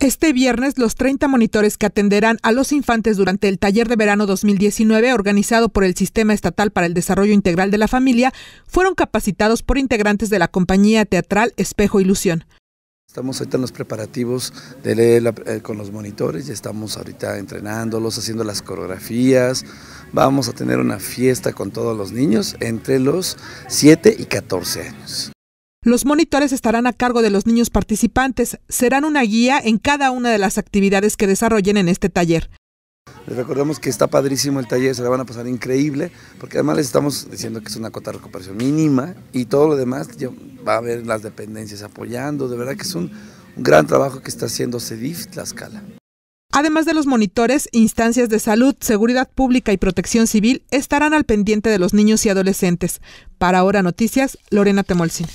Este viernes, los 30 monitores que atenderán a los infantes durante el taller de verano 2019 organizado por el Sistema Estatal para el Desarrollo Integral de la Familia fueron capacitados por integrantes de la compañía teatral Espejo Ilusión. Estamos ahorita en los preparativos de leer eh, con los monitores, ya estamos ahorita entrenándolos, haciendo las coreografías. Vamos a tener una fiesta con todos los niños entre los 7 y 14 años. Los monitores estarán a cargo de los niños participantes, serán una guía en cada una de las actividades que desarrollen en este taller. Les recordamos que está padrísimo el taller, se la van a pasar increíble, porque además les estamos diciendo que es una cuota de recuperación mínima y todo lo demás va a haber las dependencias apoyando, de verdad que es un, gran trabajo que está haciendo CEDIF Tlaxcala. Además de los monitores, instancias de salud, seguridad pública y protección civil estarán al pendiente de los niños y adolescentes. Para Hora Noticias, Lorena Temolcin.